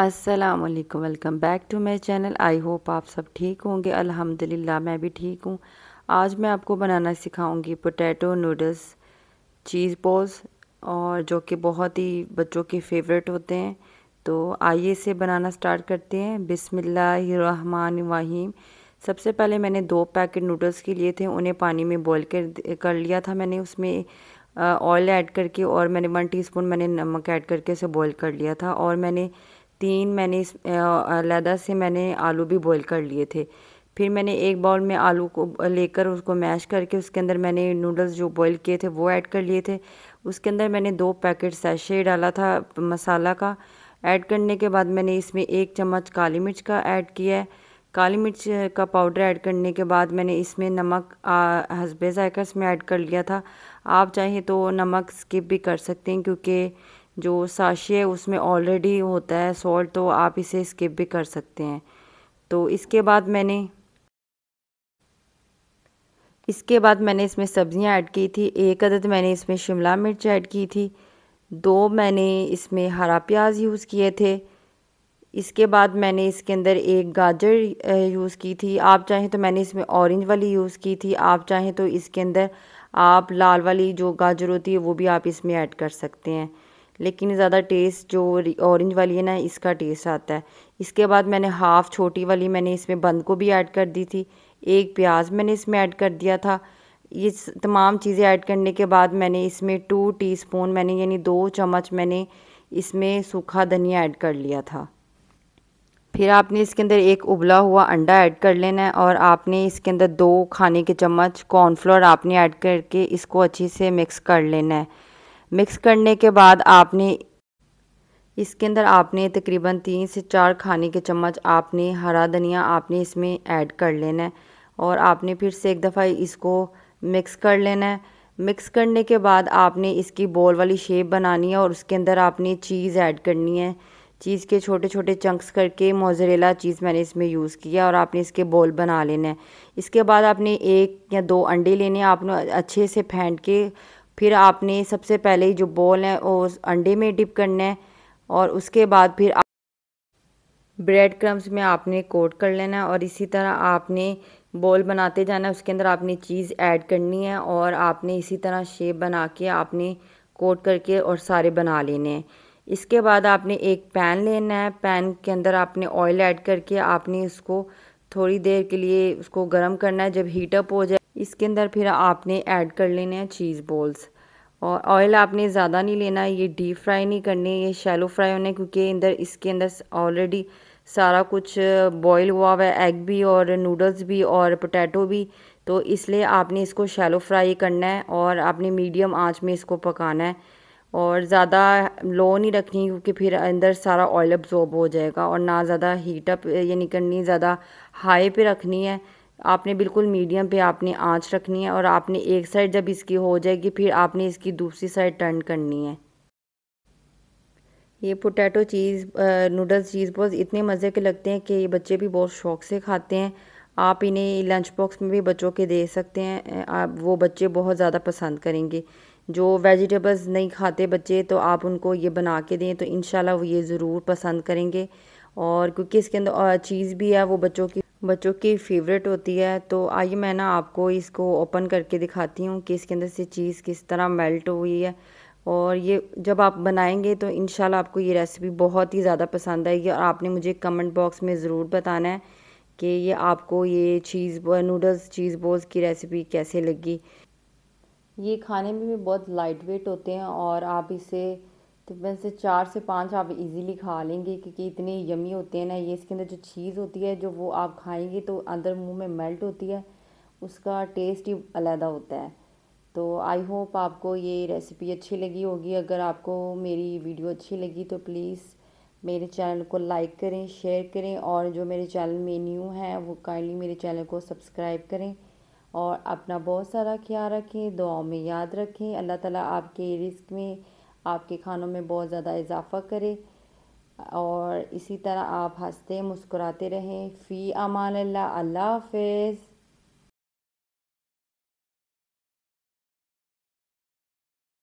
अस्सलाम वालेकुम welcome back to my channel I hope आप सब ठीक होंगे अल्हम्दुलिल्लाह मैं भी ठीक हूँ आज मैं आपको बनाना सिखाऊंगी पोटैटो नूडल्स चीज़ बॉल्स और जो कि बहुत ही बच्चों के फेवरेट होते हैं तो आइए इसे बनाना स्टार्ट करते हैं वाहिम सबसे पहले मैंने दो पैकेट नूडल्स के लिए थे उन्हें पानी में बॉयल कर कर लिया था मैंने उसमें ऑयल ऐड करके और मैंने वन टीस्पून मैंने नमक ऐड करके उसे बॉयल कर लिया था और मैंने तीन मैंने इस अलहदा से मैंने आलू भी बॉईल कर लिए थे फिर मैंने एक बाउल में आलू को लेकर उसको मैश करके उसके अंदर मैंने नूडल्स जो बॉईल किए थे वो ऐड कर लिए थे उसके अंदर मैंने दो पैकेट सैशे डाला था मसाला का ऐड करने के बाद मैंने इसमें एक चम्मच काली मिर्च का ऐड किया है काली मिर्च का पाउडर ऐड करने के बाद मैंने इसमें नमक हसबे ज़ायका इसमें ऐड कर लिया था आप चाहें तो नमक स्किप भी कर सकते हैं क्योंकि जो साशी है उसमें ऑलरेडी होता है सॉल्ट तो आप इसे स्किप भी कर सकते हैं तो इसके बाद मैंने इसके बाद मैंने इसमें सब्ज़ियां ऐड की थी एक अदद मैंने इसमें शिमला मिर्च ऐड की थी दो मैंने इसमें हरा प्याज यूज़ किए थे इसके बाद मैंने इसके अंदर एक गाजर यूज़ की थी आप चाहें तो मैंने इसमें ऑरेंज वाली यूज़ की थी आप चाहें तो इसके अंदर आप लाल वाली जो गाजर होती है वो भी आप इसमें ऐड कर सकते हैं लेकिन ज़्यादा टेस्ट जो ऑरेंज वाली है ना इसका टेस्ट आता है इसके बाद मैंने हाफ़ छोटी वाली मैंने इसमें बंद को भी ऐड कर दी थी एक प्याज मैंने इसमें ऐड कर दिया था ये तमाम चीज़ें ऐड करने के बाद मैंने इसमें टू टीस्पून मैंने यानी दो चम्मच मैंने इसमें सूखा धनिया ऐड कर लिया था फिर आपने इसके अंदर एक उबला हुआ अंडा ऐड कर लेना है और आपने इसके अंदर दो खाने के चम्मच कॉर्नफ्लोर आपने ऐड करके इसको अच्छे से मिक्स कर लेना है मिक्स करने के बाद आपने इसके अंदर आपने तकरीबन तीन से चार खाने के चम्मच आपने हरा धनिया आपने इसमें ऐड कर लेना है और आपने फिर से एक दफ़ा इसको मिक्स कर लेना है मिक्स करने के बाद आपने इसकी बॉल वाली शेप बनानी है और उसके अंदर आपने चीज़ ऐड करनी है चीज़ के छोटे छोटे चंक्स करके मोजरेला चीज़ मैंने इसमें यूज़ किया और आपने इसके बॉल बना लेना है इसके बाद आपने एक या दो अंडे लेने आपने अच्छे से फेंट के फिर आपने सबसे पहले जो बॉल है वो अंडे में डिप करना है और उसके बाद फिर ब्रेड क्रम्स में आपने कोट कर लेना है और इसी तरह आपने बॉल बनाते जाना है उसके अंदर आपने चीज़ ऐड करनी है और आपने इसी तरह शेप बना के आपने कोट करके और सारे बना लेने हैं इसके बाद आपने एक पैन लेना है पैन के अंदर आपने ऑयल ऐड करके आपने उसको थोड़ी देर के लिए उसको गर्म करना है जब हीटअप हो जाए इसके अंदर फिर आपने ऐड कर लेने हैं चीज़ बॉल्स और ऑयल आपने ज़्यादा नहीं लेना है ये डीप फ्राई नहीं करने ये शैलो फ्राई होने क्योंकि अंदर इसके अंदर ऑलरेडी सारा कुछ बॉयल हुआ हुआ है एग भी और नूडल्स भी और पोटैटो भी तो इसलिए आपने इसको शैलो फ्राई करना है और आपने मीडियम आंच में इसको पकाना है और ज़्यादा लो नहीं रखनी क्योंकि फिर अंदर सारा ऑयल अब्जॉर्ब हो जाएगा और ना ज़्यादा हीटअप यानी करनी ज़्यादा हाई पे रखनी है आपने बिल्कुल मीडियम पे आपने आंच रखनी है और आपने एक साइड जब इसकी हो जाएगी फिर आपने इसकी दूसरी साइड टर्न करनी है ये potato cheese noodles cheese balls इतने मज़े के लगते हैं कि ये बच्चे भी बहुत शौक से खाते हैं आप इन्हें लंच बॉक्स में भी बच्चों के दे सकते हैं आप वो बच्चे बहुत ज़्यादा पसंद करेंगे जो वेजिटेबल्स नहीं खाते बच्चे तो आप उनको ये बना के दें तो इन वो ये ज़रूर पसंद करेंगे और क्योंकि इसके अंदर चीज़ भी है वो बच्चों की बच्चों की फेवरेट होती है तो आइए मैं ना आपको इसको ओपन करके दिखाती हूँ कि इसके अंदर से चीज़ किस तरह मेल्ट हुई है और ये जब आप बनाएंगे तो इन आपको ये रेसिपी बहुत ही ज़्यादा पसंद आएगी और आपने मुझे कमेंट बॉक्स में ज़रूर बताना है कि ये आपको ये चीज़ नूडल्स चीज़ बोल्स की रेसिपी कैसे लगी ये खाने में भी बहुत लाइट वेट होते हैं और आप इसे तो वैसे चार से पाँच आप इजीली खा लेंगे क्योंकि इतने यमी होते हैं ना ये इसके अंदर जो चीज़ होती है जो वो आप खाएंगे तो अंदर मुंह में मेल्ट होती है उसका टेस्ट ही अलहदा होता है तो आई होप आपको ये रेसिपी अच्छी लगी होगी अगर आपको मेरी वीडियो अच्छी लगी तो प्लीज़ मेरे चैनल को लाइक करें शेयर करें और जो मेरे चैनल में न्यू है वो काइंडली मेरे चैनल को सब्सक्राइब करें और अपना बहुत सारा ख्याल रखें दुआ में याद रखें अल्लाह ताला आपके रिस्क में आपके खानों में बहुत ज़्यादा इजाफा करे और इसी तरह आप हंसते मुस्कुराते रहें फ़ी अमान अल्लाह हाफिज़